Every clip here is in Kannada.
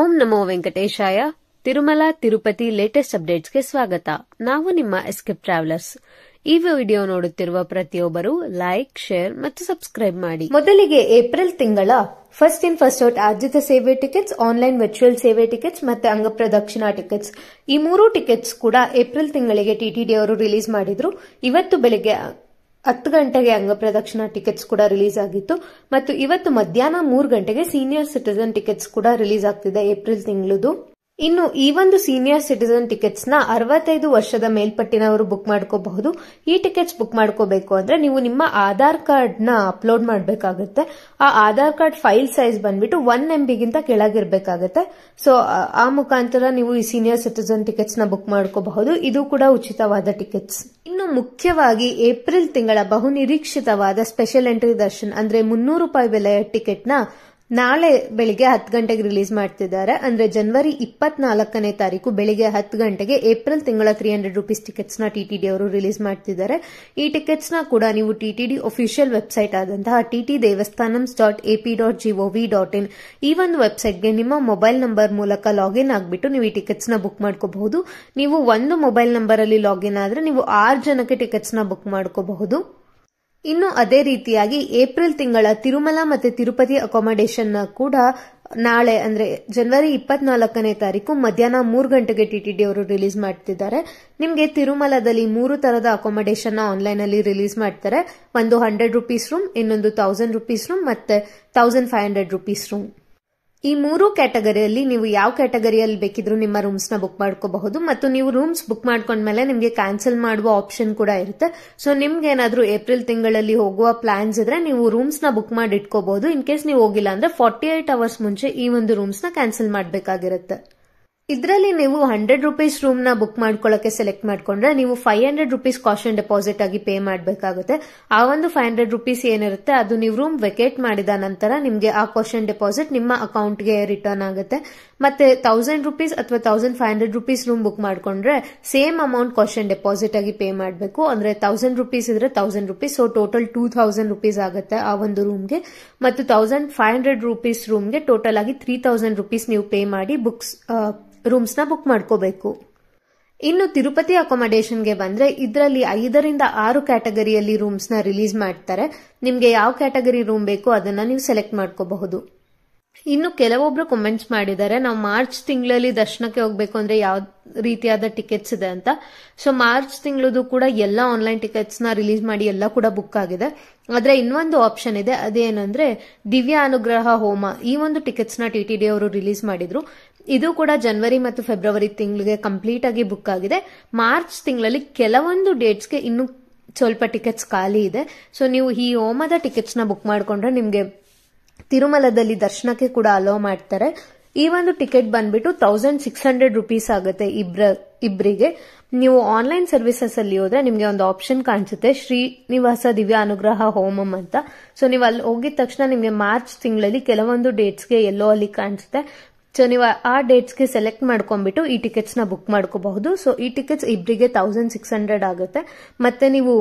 ಓಂ ನಮೋ ವೆಂಕಟೇಶಾಯ ತಿರುಮಲ ತಿರುಪತಿ ಲೇಟೆಸ್ಟ್ ಅಪ್ಡೇಟ್ಸ್ಗೆ ಸ್ವಾಗತ ನಾವು ನಿಮ್ಮ ಎಸ್ಕೇಪ್ ಟ್ರಾವೆಲರ್ಸ್ ಈ ವಿಡಿಯೋ ನೋಡುತ್ತಿರುವ ಪ್ರತಿಯೊಬ್ಬರು ಲೈಕ್ ಶೇರ್ ಮತ್ತು ಸಬ್ಸ್ಕ್ರೈಬ್ ಮಾಡಿ ಮೊದಲಿಗೆ ಏಪ್ರಿಲ್ ತಿಂಗಳ ಫಸ್ಟ್ ಇನ್ ಫಸ್ಟ್ ಔಟ್ ಆರ್ಜಿತ ಸೇವೆ ಟಿಕೆಟ್ಸ್ ಆನ್ಲೈನ್ ವರ್ಚುವಲ್ ಸೇವೆ ಟಿಕೆಟ್ಸ್ ಮತ್ತೆ ಅಂಗಪ್ರದಕ್ಷಿಣಾ ಟಿಕೆಟ್ಸ್ ಈ ಮೂರು ಟಿಕೆಟ್ಸ್ ಕೂಡ ಏಪ್ರಿಲ್ ತಿಂಗಳಿಗೆ ಟಿಟಿಡಿ ಅವರು ರಿಲೀಸ್ ಮಾಡಿದ್ರು ಇವತ್ತು ಬೆಳಿಗ್ಗೆ ಹತ್ತು ಗಂಟೆಗೆ ಅಂಗಪ್ರದಕ್ಷಿಣ ಟಿಕೆಟ್ಸ್ ಕೂಡ ರಿಲೀಸ್ ಆಗಿತ್ತು ಮತ್ತು ಇವತ್ತು ಮಧ್ಯಾಹ್ನ ಮೂರು ಗಂಟೆಗೆ ಸೀನಿಯರ್ ಸಿಟಿಸನ್ ಟಿಕೆಟ್ಸ್ ಕೂಡ ರಿಲೀಸ್ ಆಗ್ತಿದೆ ಏಪ್ರಿಲ್ ತಿಂಗಳದು ಇನ್ನು ಈ ಒಂದು ಸೀನಿಯರ್ ಸಿಟಿಸನ್ ಟಿಕೆಟ್ಸ್ ನ ಅರವತ್ತೈದು ವರ್ಷದ ಮೇಲ್ಪಟ್ಟಿನವರು ಬುಕ್ ಮಾಡ್ಕೋಬಹುದು ಈ ಟಿಕೆಟ್ಸ್ ಬುಕ್ ಮಾಡ್ಕೋಬೇಕು ಅಂದ್ರೆ ನೀವು ನಿಮ್ಮ ಆಧಾರ್ ಕಾರ್ಡ್ ನ ಅಪ್ಲೋಡ್ ಮಾಡಬೇಕಾಗುತ್ತೆ ಆ ಆಧಾರ್ ಕಾರ್ಡ್ ಫೈಲ್ ಸೈಜ್ ಬಂದ್ಬಿಟ್ಟು ಒನ್ ಎಂ ಬಿಗಿಂತ ಕೆಳಗಿರ್ಬೇಕಾಗುತ್ತೆ ಸೊ ಆ ಮುಖಾಂತರ ನೀವು ಈ ಸೀನಿಯರ್ ಸಿಟಿಸನ್ ಟಿಕೆಟ್ಸ್ ನ ಬುಕ್ ಮಾಡ್ಕೋಬಹುದು ಇದು ಕೂಡ ಉಚಿತವಾದ ಟಿಕೆಟ್ಸ್ ಇನ್ನು ಮುಖ್ಯವಾಗಿ ಏಪ್ರಿಲ್ ತಿಂಗಳ ಬಹುನಿರೀಕ್ಷಿತವಾದ ಸ್ಪೆಷಲ್ ಎಂಟ್ರಿ ದರ್ಶನ್ ಅಂದ್ರೆ ಮುನ್ನೂರು ರೂಪಾಯಿ ಬೆಲೆಯ ಟಿಕೆಟ್ ನ ನಾಳೆ ಬೆಳಿಗ್ಗೆ ಹತ್ತು ಗಂಟೆಗೆ ರಿಲೀಸ್ ಮಾಡ್ತಿದ್ದಾರೆ ಅಂದ್ರೆ ಜನವರಿ ಇಪ್ಪತ್ನಾಲ್ಕನೇ ತಾರೀಕು ಬೆಳಿಗ್ಗೆ ಹತ್ತು ಗಂಟೆಗೆ ಏಪ್ರಿಲ್ ತಿಂಗಳ ತ್ರೀ ಹಂಡ್ರೆಡ್ ರುಪೀಸ್ ಟಿಕೆಟ್ಸ್ ನ ಟಿಟಿಡಿ ಅವರು ರಿಲೀಸ್ ಮಾಡ್ತಿದ್ದಾರೆ ಈ ಟಿಕೆಟ್ಸ್ ನ ಕೂಡ ನೀವು ಟಿಟಿಡಿ ಅಫಿಷಿಯಲ್ ವೆಬ್ಸೈಟ್ ಆದಂತಹ TT Devasthanams dot AP dot GOV dot in ಈ ಒಂದು ವೆಬ್ಸೈಟ್ಗೆ ನಿಮ್ಮ ಮೊಬೈಲ್ ನಂಬರ್ ಮೂಲಕ ಲಾಗಿನ್ ಆಗಿಬಿಟ್ಟು ನೀವು ಈ ಟಿಕೆಟ್ಸ್ ನ ಬುಕ್ ಮಾಡ್ಕೋಬಹುದು ನೀವು ಒಂದು ಮೊಬೈಲ್ ನಂಬರ್ ಅಲ್ಲಿ ಲಾಗಿನ್ ಆದ್ರೆ ನೀವು ಆರು ಜನಕ್ಕೆ ಟಿಕೆಟ್ಸ್ ನ ಬುಕ್ ಮಾಡ್ಕೋಬಹುದು ಇನ್ನು ಅದೇ ರೀತಿಯಾಗಿ ಏಪ್ರಿಲ್ ತಿಂಗಳ ತಿರುಮಲ ಮತ್ತೆ ತಿರುಪತಿ ಅಕಾಮಡೇಷನ್ನ ಕೂಡ ನಾಳೆ ಅಂದ್ರೆ ಜನವರಿ ಇಪ್ಪತ್ನಾಲ್ಕನೇ ತಾರೀಕು ಮಧ್ಯಾಹ್ನ ಮೂರು ಗಂಟೆಗೆ ಟಿಟಿಡಿ ಅವರು ರಿಲೀಸ್ ಮಾಡ್ತಿದ್ದಾರೆ ನಿಮಗೆ ತಿರುಮಲದಲ್ಲಿ ಮೂರು ತರದ ಅಕಾಮಡೇಷನ್ ಆನ್ಲೈನ್ ಅಲ್ಲಿ ರಿಲೀಸ್ ಮಾಡ್ತಾರೆ ಒಂದು ಹಂಡ್ರೆಡ್ ರುಪೀಸ್ ರೂಮ್ ಇನ್ನೊಂದು ತೌಸಂಡ್ ರುಪೀಸ್ ರೂಮ್ ಮತ್ತೆ thousand five hundred rupees room ಈ ಮೂರು ಕ್ಯಾಟಗರಿಯಲ್ಲಿ ನೀವು ಯಾವ ಕ್ಯಾಟಗರಿಯಲ್ಲಿ ಬೇಕಿದ್ರು ನಿಮ್ಮ ರೂಮ್ಸ್ ನ ಬುಕ್ ಮಾಡ್ಕೋಬಹುದು ಮತ್ತು ನೀವು ರೂಮ್ಸ್ ಬುಕ್ ಮಾಡ್ಕೊಂಡ್ಮೇಲೆ ನಿಮಗೆ ಕ್ಯಾನ್ಸಲ್ ಮಾಡುವ ಆಪ್ಷನ್ ಕೂಡ ಇರುತ್ತೆ ಸೊ ನಿಮ್ಗೆ ಏನಾದರೂ ಏಪ್ರಿಲ್ ತಿಂಗಳಲ್ಲಿ ಹೋಗುವ ಪ್ಲಾನ್ಸ್ ಇದ್ರೆ ನೀವು ರೂಮ್ಸ್ ನ ಬುಕ್ ಮಾಡಿ ಇಟ್ಕೋಬಹುದು ಇನ್ ಕೇಸ್ ನೀವು ಹೋಗಿಲ್ಲ ಅಂದ್ರೆ ಫಾರ್ಟಿ ಏಟ್ ಅವರ್ಸ್ ಮುಂಚೆ ಈ ಒಂದು ರೂಮ್ಸ್ ನ ಕ್ಯಾನ್ಸಲ್ ಮಾಡಬೇಕಾಗಿರುತ್ತೆ ಇದರಲ್ಲಿ ನೀವು ಹಂಡ್ರೆಡ್ ರುಪೀಸ್ ರೂಮ್ ನ ಬುಕ್ ಮಾಡ್ಕೊಳ್ಳೋಕೆ ಸೆಲೆಕ್ಟ್ ಮಾಡ್ಕೊಂಡ್ರೆ ನೀವು five hundred rupees cost deposit ಆಗಿ ಪೇ ಮಾಡಬೇಕಾಗುತ್ತೆ ಆ ಒಂದು ಫೈವ್ ಹಂಡ್ರೆಡ್ ರುಪೀಸ್ ಏನಿರುತ್ತೆ ಅದು ನೀವು ರೂಮ್ ವೆಕೇಟ್ ಮಾಡಿದ ನಂತರ ನಿಮಗೆ ಆ ಕ್ವಶನ್ ಡೆಪಾಸಿಟ್ ನಿಮ್ಮ ಅಕೌಂಟ್ಗೆ ರಿಟರ್ನ್ ಆಗುತ್ತೆ ಮತ್ತೆ ತೌಸಂಡ್ ರುಪೀಸ್ ಅಥವಾ thousand five hundred rupees room book ಮಾಡಿಕೊಂಡ್ರೆ ಸೇಮ್ ಅಮೌಂಟ್ ಕ್ವಶನ್ ಡೆಪಾಸಿಟ್ ಆಗಿ ಪೇ ಮಾಡಬೇಕು ಅಂದ್ರೆ ತೌಸಂಡ್ ರುಪೀಸ್ ಇದ್ರೆ thousand rupees so total two thousand rupees ಆಗುತ್ತೆ ಆ ಒಂದು ರೂಮ್ಗೆ ಮತ್ತು ತೌಸಂಡ್ ಫೈವ್ ಹಂಡ್ರೆಡ್ ರುಪೀಸ್ ರೂಮ್ಗೆ ಟೋಟಲ್ ಆಗಿ ತ್ರೀ ತೌಸಂಡ್ ರುಪೀಸ್ ನೀವು ಪೇ ಮಾಡಿ ಬುಕ್ಸ್ ನ ಬುಕ್ ಮಾಡ್ಕೋಬೇಕು ಇನ್ನು ತಿರುಪತಿ ಅಕೊಮಡೇಷನ್ಗೆ ಬಂದ್ರೆ ಇದರಲ್ಲಿ ಐದರಿಂದ ಆರು ಕ್ಯಾಟಗರಿಯಲ್ಲಿ ರೂಮ್ಸ್ನ ರಿಲೀಸ್ ಮಾಡ್ತಾರೆ ನಿಮಗೆ ಯಾವ ಕ್ಯಾಟಗರಿ ರೂಮ್ ಬೇಕೋ ಅದನ್ನ ನೀವು ಸೆಲೆಕ್ಟ್ ಮಾಡ್ಕೋಬಹುದು ಇನ್ನು ಕೆಲವೊಬ್ರು ಕಮೆಂಟ್ಸ್ ಮಾಡಿದ್ದಾರೆ ನಾವು ಮಾರ್ಚ್ ತಿಂಗಳಲ್ಲಿ ದರ್ಶನಕ್ಕೆ ಹೋಗಬೇಕು ಅಂದ್ರೆ ಯಾವ ರೀತಿಯಾದ ಟಿಕೆಟ್ಸ್ ಇದೆ ಅಂತ ಸೊ ಮಾರ್ಚ್ ತಿಂಗಳದು ಕೂಡ ಎಲ್ಲ ಆನ್ಲೈನ್ ಟಿಕೆಟ್ಸ್ನ ರಿಲೀಸ್ ಮಾಡಿ ಎಲ್ಲ ಕೂಡ ಬುಕ್ ಆಗಿದೆ ಆದರೆ ಇನ್ನೊಂದು ಆಪ್ಷನ್ ಇದೆ ಅದೇನಂದ್ರೆ ದಿವ್ಯ ಅನುಗ್ರಹ ಹೋಮ ಈ ಒಂದು ಟಿಕೆಟ್ಸ್ನ ಟಿ ಟಿ ಡಿ ಅವರು ರಿಲೀಸ್ ಮಾಡಿದ್ರು ಇದು ಕೂಡ ಜನವರಿ ಮತ್ತು ಫೆಬ್ರವರಿ ತಿಂಗಳಿಗೆ ಕಂಪ್ಲೀಟ್ ಆಗಿ ಬುಕ್ ಆಗಿದೆ ಮಾರ್ಚ್ ತಿಂಗಳಲ್ಲಿ ಕೆಲವೊಂದು ಡೇಟ್ಸ್ಗೆ ಇನ್ನು ಸ್ವಲ್ಪ ಟಿಕೆಟ್ಸ್ ಖಾಲಿ ಇದೆ ಸೊ ನೀವು ಈ ಟಿಕೆಟ್ಸ್ ನ ಬುಕ್ ಮಾಡಿಕೊಂಡ್ರೆ ನಿಮಗೆ ತಿರುಮಲದಲ್ಲಿ ದರ್ಶನಕ್ಕೆ ಕೂಡ ಅಲೋ ಮಾಡ್ತಾರೆ ಈ ಒಂದು ಟಿಕೆಟ್ ಬಂದ್ಬಿಟ್ಟು ತೌಸಂಡ್ ಸಿಕ್ಸ್ ಹಂಡ್ರೆಡ್ ರುಪೀಸ್ ಆಗುತ್ತೆ ಇಬ್ರ ಇಬ್ರಿಗೆ ನೀವು ಆನ್ಲೈನ್ ಸರ್ವಿಸಸ್ ಅಲ್ಲಿ ಹೋದ್ರೆ ನಿಮಗೆ ಒಂದು ಆಪ್ಷನ್ ಕಾಣಿಸುತ್ತೆ ಶ್ರೀನಿವಾಸ ದಿವ್ಯ ಅನುಗ್ರಹ ಹೋಮಂ ಅಂತ ಸೊ ನೀವು ಅಲ್ಲಿ ಹೋಗಿದ ತಕ್ಷಣ ನಿಮಗೆ ಮಾರ್ಚ್ ತಿಂಗಳಲ್ಲಿ ಕೆಲವೊಂದು ಡೇಟ್ಸ್ಗೆ ಎಲ್ಲೋ ಅಲ್ಲಿ ಕಾಣಿಸುತ್ತೆ ಸೊ ನೀವು ಆ ಡೇಟ್ಸ್ಗೆ ಸೆಲೆಕ್ಟ್ ಮಾಡ್ಕೊಂಡ್ಬಿಟ್ಟು ಈ ನ ಬುಕ್ ಮಾಡ್ಕೋಬಹುದು ಸೊ ಈ ಟಿಕೆಟ್ಸ್ ಇಬ್ಬರಿಗೆ ತೌಸಂಡ್ ಸಿಕ್ಸ್ ಹಂಡ್ರೆಡ್ ಆಗುತ್ತೆ ಮತ್ತೆ ನೀವು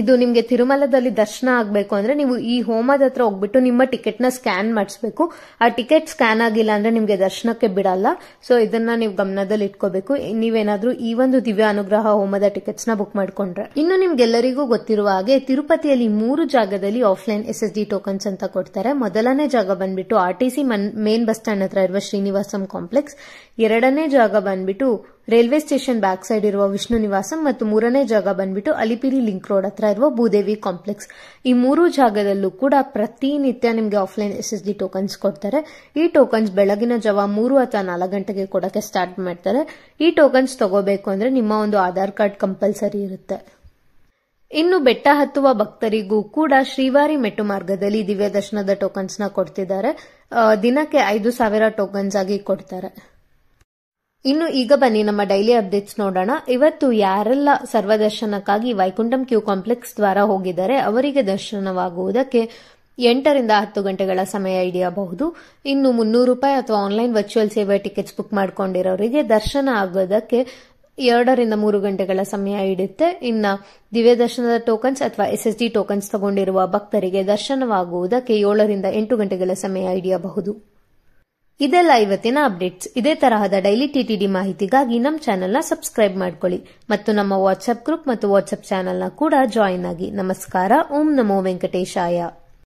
ಇದು ನಿಮಗೆ ತಿರುಮಲದಲ್ಲಿ ದರ್ಶನ ಆಗಬೇಕು ಅಂದ್ರೆ ನೀವು ಈ ಹೋಮದ ಹತ್ರ ಹೋಗ್ಬಿಟ್ಟು ನಿಮ್ಮ ಟಿಕೆಟ್ನ ಸ್ಕ್ಯಾನ್ ಮಾಡಿಸ್ಬೇಕು ಆ ಟಿಕೆಟ್ ಸ್ಕ್ಯಾನ್ ಆಗಿಲ್ಲ ಅಂದ್ರೆ ನಿಮಗೆ ದರ್ಶನಕ್ಕೆ ಬಿಡಲ್ಲ ಸೊ ಇದನ್ನ ನೀವು ಗಮನದಲ್ಲಿ ಇಟ್ಕೋಬೇಕು ನೀವೇನಾದ್ರೂ ಈ ಒಂದು ದಿವ್ಯ ಅನುಗ್ರಹ ಹೋಮದ ಟಿಕೆಟ್ಸ್ ನ ಬುಕ್ ಮಾಡ್ಕೊಂಡ್ರೆ ಇನ್ನು ನಿಮ್ಗೆಲ್ಲರಿಗೂ ಗೊತ್ತಿರುವ ಹಾಗೆ ತಿರುಪತಿಯಲ್ಲಿ ಮೂರು ಜಾಗದಲ್ಲಿ offline S S D tokens ಅಂತ ಕೊಡ್ತಾರೆ ಮೊದಲನೇ ಜಾಗ ಬಂದ್ಬಿಟ್ಟು R T C main bus stand ಹತ್ರ ಇರುವ ಶ್ರೀನಿವಾಸಂ ಕಾಂಪ್ಲೆಕ್ಸ್ ಎರಡನೇ ಜಾಗ ಬಂದ್ಬಿಟ್ಟು ರೈಲ್ವೆ ಸ್ಟೇಷನ್ ಬ್ಯಾಕ್ ಸೈಡ್ ಇರುವ ವಿಷ್ಣು ನಿವಾಸಂ ಮತ್ತು ಮೂರನೇ ಜಾಗ ಬಂದ್ಬಿಟ್ಟು ಅಲಿಪಿರಿ ಲಿಂಕ್ ರೋಡ್ ಹತ್ರ ಇರುವ ಭೂದೇವಿ ಕಾಂಪ್ಲೆಕ್ಸ್ ಈ ಮೂರು ಜಾಗದಲ್ಲೂ ಕೂಡ ಪ್ರತಿನಿತ್ಯ ನಿಮಗೆ offline S S D tokens ಕೊಡ್ತಾರೆ ಈ ಟೋಕನ್ಸ್ ಬೆಳಗಿನ ಜಾವ ಮೂರು ಅಥವಾ ನಾಲ್ಕು ಗಂಟೆಗೆ ಕೊಡಕ್ಕೆ ಸ್ಟಾರ್ಟ್ ಮಾಡ್ತಾರೆ ಈ ಟೋಕನ್ಸ್ ತಗೋಬೇಕು ಅಂದ್ರೆ ನಿಮ್ಮ ಒಂದು ಆಧಾರ್ ಕಾರ್ಡ್ ಕಂಪಲ್ಸರಿ ಇರುತ್ತೆ ಇನ್ನು ಬೆಟ್ಟ ಹತ್ತುವ ಭಕ್ತರಿಗೂ ಕೂಡ ಶ್ರೀವಾರಿ ಮೆಟ್ಟು ಮಾರ್ಗದಲ್ಲಿ ದಿವ್ಯ ದರ್ಶನದ ಟೋಕನ್ಸ್ ನ ಕೊಡ್ತಿದ್ದಾರೆ ದಿನಕ್ಕೆ ಐದು ಸಾವಿರ ಟೋಕನ್ಸ್ ಆಗಿ ಕೊಡ್ತಾರೆ ಇನ್ನು ಈಗ ಬನ್ನಿ ನಮ್ಮ ಡೈಲಿ ಅಪ್ಡೇಟ್ಸ್ ನೋಡೋಣ ಇವತ್ತು ಯಾರೆಲ್ಲ ಸರ್ವದರ್ಶನಕ್ಕಾಗಿ ವೈಕುಂಠಂ ಕ್ಯೂ ಕಾಂಪ್ಲೆಕ್ಸ್ ದ್ವಾರ ಹೋಗಿದ್ದಾರೆ ಅವರಿಗೆ ದರ್ಶನವಾಗುವುದಕ್ಕೆ ಎಂಟರಿಂದ ಹತ್ತು ಗಂಟೆಗಳ ಸಮಯ ಹಿಡಿಯಬಹುದು ಇನ್ನು ಮುನ್ನೂರು ರೂಪಾಯಿ ಅಥವಾ ಆನ್ಲೈನ್ ವರ್ಚುವಲ್ ಸೇವೆ ಟಿಕೆಟ್ಸ್ ಬುಕ್ ಮಾಡಿಕೊಂಡಿರೋರಿಗೆ ದರ್ಶನ ಆಗೋದಕ್ಕೆ ಎರಡರಿಂದ ಮೂರು ಗಂಟೆಗಳ ಸಮಯ ಹಿಡಿಯುತ್ತೆ ಇನ್ನು ದಿವ್ಯ ದರ್ಶನದ ಟೋಕನ್ಸ್ ಅಥವಾ ಎಸ್ ಡಿ ಟೋಕನ್ಸ್ ತಗೊಂಡಿರುವ ಭಕ್ತರಿಗೆ ದರ್ಶನವಾಗುವುದಕ್ಕೆ ಏಳರಿಂದ ಎಂಟು ಗಂಟೆಗಳ ಸಮಯ ಹಿಡಿಯಬಹುದು ಇದೆಲ್ಲ ಇವತ್ತಿನ ಅಪ್ಡೇಟ್ಸ್ ಇದೇ ತರಹದ ಡೈಲಿ ಟಿಟಿಡಿ ಮಾಹಿತಿಗಾಗಿ ನಮ್ಮ ಚಾನೆಲ್ನ ಸಬ್ಸ್ಕ್ರೈಬ್ ಮಾಡ್ಕೊಳ್ಳಿ ಮತ್ತು ನಮ್ಮ ವಾಟ್ಸ್ಆಪ್ ಗ್ರೂಪ್ ಮತ್ತು ವಾಟ್ಸ್ಆಪ್ ಚಾನೆಲ್ನ ಕೂಡ ಜಾಯಿನ್ ಆಗಿ ನಮಸ್ಕಾರ ಓಂ ನಮೋ ವೆಂಕಟೇಶಾಯ